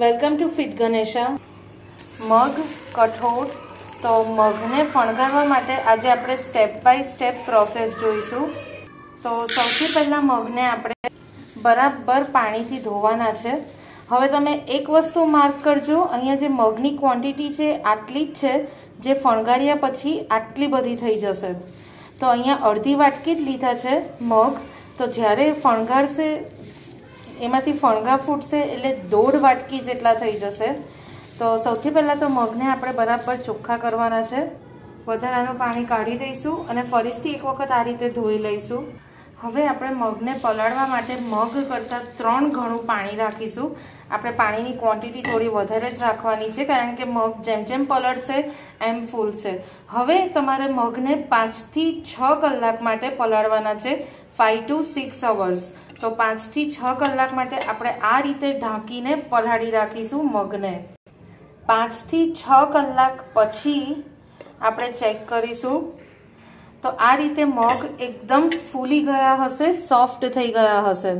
welcome to fit Ganesha મગ કઠોળ તો મગને ફણગારવા માટે આજે આપણે સ્ટેપ બાય સ્ટેપ પ્રોસેસ જોઈશું તો સૌથી પહેલાં મગને આપણે બરાબર પાણીથી ધોવાના છે હવે તમે એક વસ્તુ માર્ક કરજો અહીંયા જે મગની ક્વોન્ટિટી છે આટલી જ છે જે ફણગાર્યા પછી આટલી બધી થઈ જશે તો અહીંયા અડધી વાટકી જ લીધા છે મગ તો જ્યારે ફણગારશે એમાંથી ફણગા ફૂટશે એટલે દોઢ વાટકી જેટલા થઈ જશે તો સૌથી પહેલાં તો મગને આપણે બરાબર ચોખ્ખા કરવાના છે વધારાનું પાણી કાઢી દઈશું અને ફરીથી એક વખત આ રીતે ધોઈ લઈશું હવે આપણે મગને પલાળવા માટે મગ કરતાં ત્રણ ઘણું પાણી રાખીશું આપણે પાણીની ક્વોન્ટિટી થોડી વધારે જ રાખવાની છે કારણ કે મગ જેમ જેમ પલળશે એમ ફૂલશે હવે તમારે મગને પાંચથી છ કલાક માટે પલાળવાના છે ફાઇવ ટુ સિક્સ અવર્સ તો પાંચથી છ કલાક માટે આપણે આ રીતે ઢાંકીને પલાળી રાખીશું મગને પાંચથી છ કલાક પછી આપણે ચેક કરીશું તો આ રીતે મગ એકદમ ફૂલી ગયા હશે સોફ્ટ થઈ ગયા હશે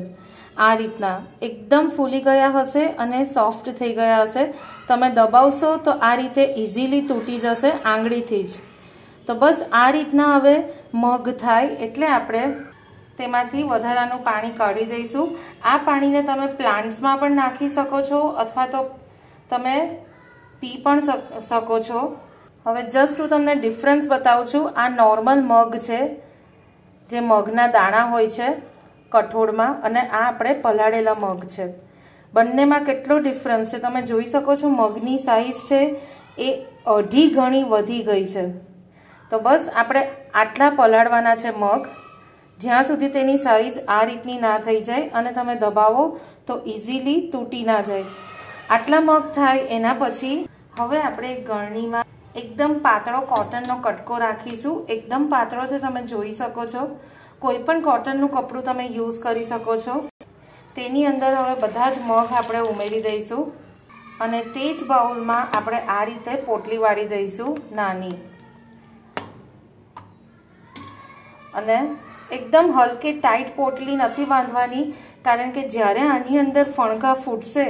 આ રીતના એકદમ ફૂલી ગયા હશે અને સોફ્ટ થઈ ગયા હશે તમે દબાવશો તો આ રીતે ઇઝીલી તૂટી જશે આંગળીથી જ તો બસ આ રીતના હવે મગ થાય એટલે આપણે તેમાંથી વધારાનું પાણી કાઢી દઈશું આ પાણીને તમે પ્લાન્ટ્સમાં પણ નાખી શકો છો અથવા તો તમે પી પણ શકો છો હવે જસ્ટ હું તમને ડિફરન્સ બતાવું છું આ નોર્મલ મગ છે જે મગના દાણા હોય છે કઠોળમાં અને આ આપણે પલાળેલા મગ છે બંનેમાં કેટલો ડિફરન્સ છે તમે જોઈ શકો છો મગની સાઇઝ છે એ અઢી ગણી વધી ગઈ છે તો બસ આપણે આટલા પલાળવાના છે મગ જ્યાં સુધી તેની સાઇઝ આ રીતની ના થઈ જાય અને તમે દબાવો તો ઇઝીલી તૂટી ના જાય આટલા મગ થાય એના પછી હવે આપણે ગળણીમાં એકદમ પાતળો કોટનનો કટકો રાખીશું એકદમ પાતળો છે તમે જોઈ શકો છો કોઈ પણ કોટનનું કપડું તમે યુઝ કરી શકો છો તેની અંદર હવે બધા જ મગ આપણે ઉમેરી દઈશું અને તે જ બાઉલમાં આપણે આ રીતે પોટલી વાળી દઈશું નાની અને એકદમ હલકે ટાઈટ પોટલી નથી બાંધવાની કારણ કે જ્યારે આની અંદર ફણકા ફૂટશે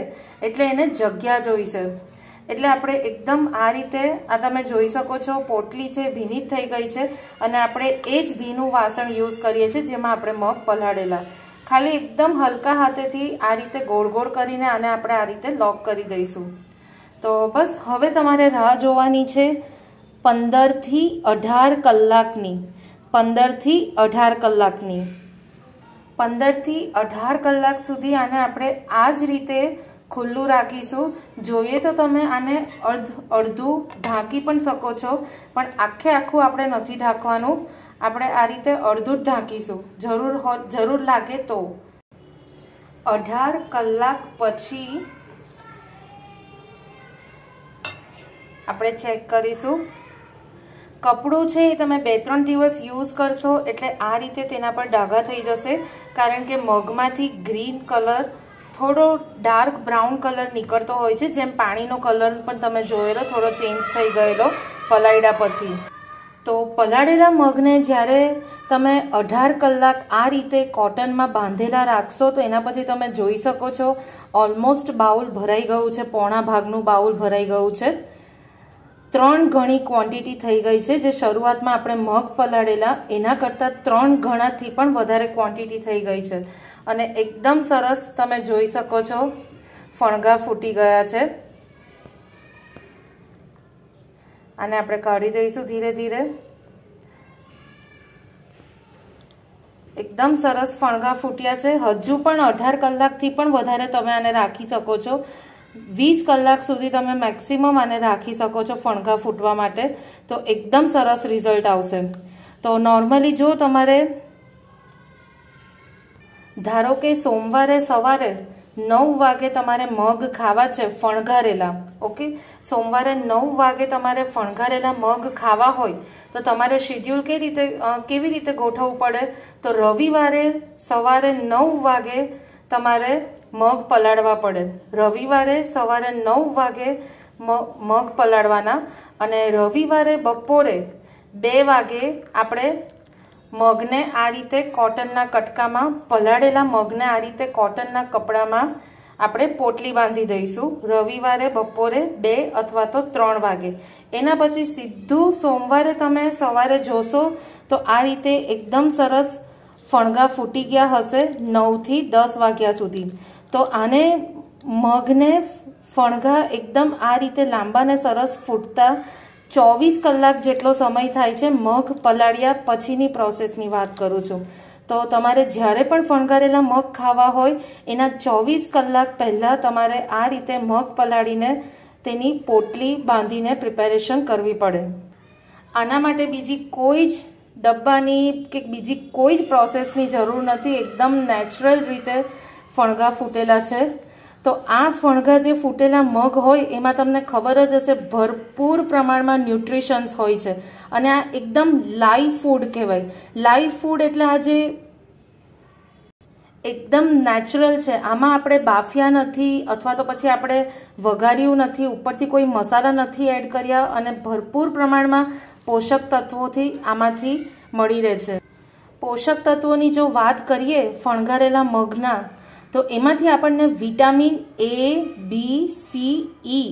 એટલે એને જગ્યા જોઈશે એટલે આપણે એકદમ આ રીતે આ તમે જોઈ શકો છો પોટલી છે ભીની થઈ ગઈ છે અને આપણે એ જ ભીનું વાસણ યુઝ કરીએ છીએ જેમાં આપણે મગ પલાળેલા ખાલી એકદમ હલકા હાથેથી આ રીતે ગોળ ગોળ કરીને આને આપણે આ રીતે લોક કરી દઈશું તો બસ હવે તમારે રાહ જોવાની છે પંદરથી અઢાર કલાકની પંદરથી અઢાર કલાકની પંદરથી અઢાર કલાક સુધી આને આપણે આ જ રીતે ખુલ્લું રાખીશું જોઈએ તો તમે આને અર્ધ અડધું ઢાંકી પણ શકો છો પણ આખે આખું આપણે નથી ઢાંકવાનું આપણે આ રીતે અડધું જ ઢાંકીશું જરૂર હો જરૂર લાગે તો અઢાર કલાક પછી આપણે ચેક કરીશું કપડું છે એ તમે બે ત્રણ દિવસ યુઝ કરશો એટલે આ રીતે તેના પર ડાઘા થઈ જશે કારણ કે મગમાંથી ગ્રીન કલર થોડો ડાર્ક બ્રાઉન કલર નીકળતો હોય છે જેમ પાણીનો કલર પણ તમે જોયેલો થોડો ચેન્જ થઈ ગયેલો પલાળ્યા પછી તો પલાળેલા મગને જ્યારે તમે અઢાર કલાક આ રીતે કોટનમાં બાંધેલા રાખશો તો એના પછી તમે જોઈ શકો છો ઓલમોસ્ટ બાઉલ ભરાઈ ગયું છે પોણા ભાગનું બાઉલ ભરાઈ ગયું છે ત્રણ ઘણી ક્વોન્ટિટી થઈ ગઈ છે જે શરૂઆતમાં આપણે મગ પલાળેલા એના કરતાં ત્રણ ગણાથી પણ વધારે ક્વોન્ટિટી થઈ ગઈ છે અને એકદમ સરસ તમે જોઈ શકો છો ફણગા ફૂટી ગયા છે આને આપણે કાઢી દઈશું ધીરે ધીરે એકદમ સરસ ફણગા ફૂટ્યા છે હજુ પણ અઢાર કલાકથી પણ વધારે તમે આને રાખી શકો છો વીસ કલાક સુધી તમે મેક્સિમમ આને રાખી શકો છો ફણગા ફૂટવા માટે તો એકદમ સરસ રિઝલ્ટ આવશે તો નોર્મલી જો તમારે ધારો કે સોમવારે સવારે નવ વાગે તમારે મગ ખાવા છે ફણગારેલા ઓકે સોમવારે નવ વાગે તમારે ફણગારેલા મગ ખાવા હોય તો તમારે શેડ્યુલ કઈ રીતે કેવી રીતે ગોઠવવું પડે તો રવિવારે સવારે નવ વાગે તમારે મગ પલાળવા પડે રવિવારે સવારે નવ વાગે મગ પલાળવાના અને રવિવારે બપોરે બે વાગે આપણે મગને આ રીતે કોટનના કટકામાં પલાળેલા મગને આ રીતે કોટનના કપડામાં આપણે પોટલી બાંધી દઈશું રવિવારે બપોરે બે અથવા તો ત્રણ વાગે એના પછી સીધું સોમવારે તમે સવારે જોશો તો આ રીતે એકદમ સરસ ફણગા ફૂટી ગયા હશે નવથી દસ વાગ્યા સુધી તો આને મગને ફણગા એકદમ આ રીતે લાંબા ને સરસ ફૂટતા ચોવીસ કલાક જેટલો સમય થાય છે મગ પલાળ્યા પછીની પ્રોસેસની વાત કરું છું તો તમારે જ્યારે પણ ફણગારેલા મગ ખાવા હોય એના ચોવીસ કલાક પહેલાં તમારે આ રીતે મગ પલાળીને તેની પોટલી બાંધીને પ્રિપેરેશન કરવી પડે આના માટે બીજી કોઈ જ ડબ્બાની કે બીજી કોઈ જ પ્રોસેસની જરૂર નથી એકદમ નેચરલ રીતે ફણગા ફૂટેલા છે તો આ ફણગા જે ફૂટેલા મગ હોય એમાં તમને ખબર જ હશે ભરપૂર પ્રમાણમાં ન્યુટ્રિશન્સ હોય છે અને આ એકદમ લાઈવ ફૂડ કહેવાય લાઈવ ફૂડ એટલે આ જે એકદમ નેચરલ છે આમાં આપણે બાફિયા નથી અથવા તો પછી આપણે વઘાર્યું નથી ઉપરથી કોઈ મસાલા નથી એડ કર્યા અને ભરપૂર પ્રમાણમાં પોષક તત્વોથી આમાંથી મળી રહે છે પોષક તત્વોની જો વાત કરીએ ફણગારેલા મગના તો એમાંથી આપણને vitamin A B C E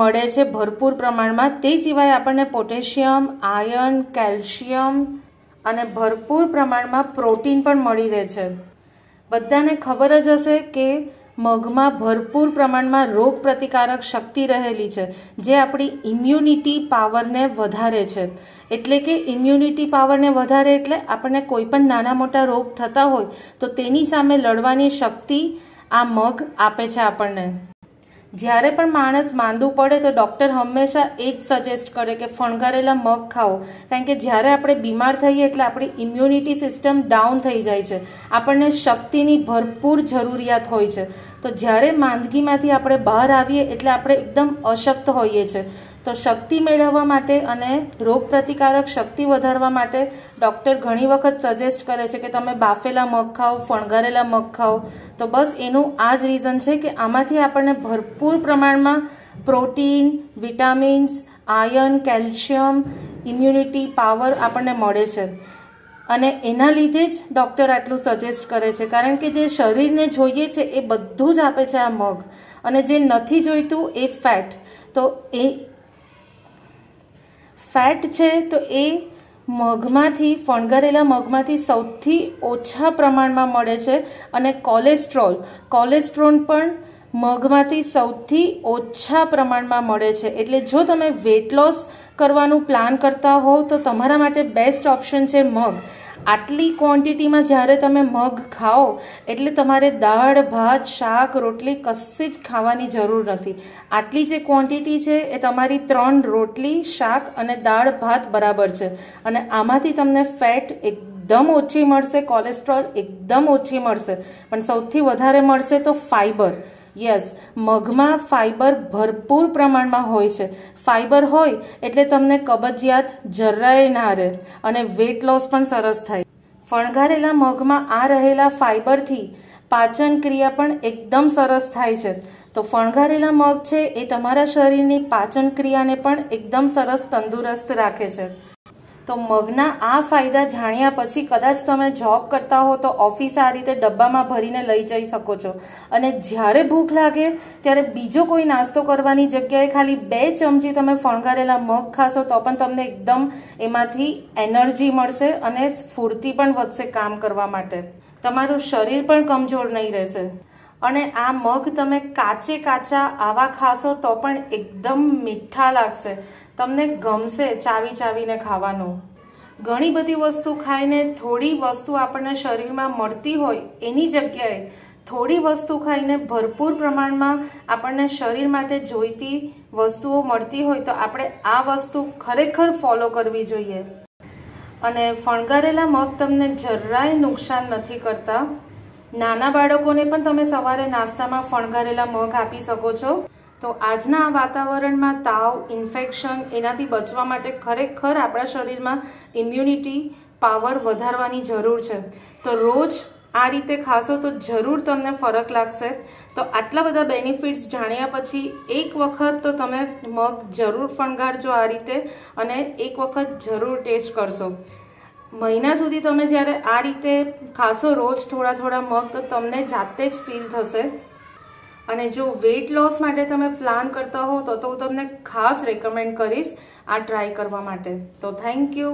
મળે છે ભરપૂર પ્રમાણમાં તે સિવાય આપણને પોટેશિયમ આયર્ન કેલ્શિયમ અને ભરપૂર પ્રમાણમાં પ્રોટીન પણ મળી રહે છે બધાને ખબર જ હશે કે મગમાં ભરપૂર પ્રમાણમાં રોગ પ્રતિકારક શક્તિ રહેલી છે જે આપણી ઇમ્યુનિટી પાવરને વધારે છે એટલે કે ઇમ્યુનિટી પાવરને વધારે એટલે આપણને કોઈ પણ નાના મોટા રોગ થતા હોય તો તેની સામે લડવાની શક્તિ આ મગ આપે છે આપણને જ્યારે પણ માણસ માંદું પડે તો ડૉક્ટર હંમેશા એ જ સજેસ્ટ કરે કે ફણગારેલા મગ ખાઓ કારણ કે જ્યારે આપણે બીમાર થઈએ એટલે આપણી ઇમ્યુનિટી સિસ્ટમ ડાઉન થઈ જાય છે આપણને શક્તિની ભરપૂર જરૂરિયાત હોય છે તો જ્યારે માંદગીમાંથી આપણે બહાર આવીએ એટલે આપણે એકદમ અશક્ત હોઈએ છીએ તો શક્તિ મેળવવા માટે અને રોગ પ્રતિકારક શક્તિ વધારવા માટે ડૉક્ટર ઘણી વખત સજેસ્ટ કરે છે કે તમે બાફેલા મગ ખાઓ ફણગારેલા મગ ખાઓ તો બસ એનું આ જ રીઝન છે કે આમાંથી આપણને ભરપૂર પ્રમાણમાં protein vitamins iron calcium immunity power આપણને મળે છે અને એના લીધે જ ડૉક્ટર આટલું સજેસ્ટ કરે છે કારણ કે જે શરીરને જોઈએ છે એ બધું જ આપે છે આ મગ અને જે નથી જોઈતું એ ફેટ તો એ ફેટ છે તો એ મગમાંથી ફણગારેલા મગમાંથી સૌથી ઓછા પ્રમાણમાં મળે છે અને કોલેસ્ટ્રોલ કોલેસ્ટ્રોલ પણ મગમાંથી સૌથી ઓછા પ્રમાણમાં મળે છે એટલે જો તમે વેટ લોસ કરવાનું પ્લાન કરતા હોવ તો તમારા માટે બેસ્ટ ઓપ્શન છે મગ આટલી ક્વોન્ટિટીમાં જ્યારે તમે મગ ખાઓ એટલે તમારે દાળ ભાત શાક રોટલી કશી જ ખાવાની જરૂર નથી આટલી જે ક્વોન્ટિટી છે એ તમારી ત્રણ રોટલી શાક અને દાળ ભાત બરાબર છે અને આમાંથી તમને ફેટ એકદમ ઓછી મળશે કોલેસ્ટ્રોલ એકદમ ઓછી મળશે પણ સૌથી વધારે મળશે તો ફાઈબર યસ મગમાં ફાઇબર ભરપૂર પ્રમાણમાં હોય છે ફાઇબર હોય એટલે તમને કબજિયાત જરાય ના રહે અને વેટ લોસ પણ સરસ થાય ફણગારેલા મગમાં આ રહેલા ફાઇબરથી પાચન ક્રિયા પણ એકદમ સરસ થાય છે તો ફણગારેલા મગ છે એ તમારા શરીરની પાચન ક્રિયાને પણ એકદમ સરસ તંદુરસ્ત રાખે છે તો મગના આ ફાયદા જાણ્યા પછી કદાચ તમે જોબ કરતા હો તો ઓફિસ આ રીતે ડબ્બામાં ભરીને લઈ જઈ શકો છો અને જ્યારે ભૂખ લાગે ત્યારે બીજો કોઈ નાસ્તો કરવાની જગ્યાએ ખાલી બે ચમચી તમે ફણગારેલા મગ ખાશો તો પણ તમને એકદમ એમાંથી એનર્જી મળશે અને સ્ફૂર્તિ પણ વધશે કામ કરવા માટે તમારું શરીર પણ કમજોર નહીં રહેશે અને આ મગ તમે કાચે કાચા આવા ખાશો તો પણ એકદમ મીઠા લાગશે તમને ગમશે ચાવી ચાવીને ખાવાનું ઘણી બધી વસ્તુ ખાઈને થોડી વસ્તુ આપણને શરીરમાં મળતી હોય એની જગ્યાએ થોડી વસ્તુ ખાઈને ભરપૂર પ્રમાણમાં આપણને શરીર માટે જોઈતી વસ્તુઓ મળતી હોય તો આપણે આ વસ્તુ ખરેખર ફોલો કરવી જોઈએ અને ફણગારેલા મગ તમને જરાય નુકસાન નથી કરતા નાના બાળકોને પણ તમે સવારે નાસ્તામાં ફણગારેલા મગ આપી શકો છો તો આજના આ વાતાવરણમાં તાવ ઇન્ફેક્શન એનાથી બચવા માટે ખરેખર આપણા શરીરમાં ઇમ્યુનિટી પાવર વધારવાની જરૂર છે તો રોજ આ રીતે ખાશો તો જરૂર તમને ફરક લાગશે તો આટલા બધા બેનિફિટ્સ જાણ્યા પછી એક વખત તો તમે મગ જરૂર ફણગારજો આ રીતે અને એક વખત જરૂર ટેસ્ટ કરશો મહિના સુધી તમે જ્યારે આ રીતે ખાશો રોજ થોડા થોડા મગ તો તમને જાતે જ ફીલ થશે અને જો વેઇટ લોસ માટે તમે પ્લાન કરતા હો તો હું તમને ખાસ રેકમેન્ડ કરીશ આ ટ્રાય કરવા માટે તો થેન્ક યુ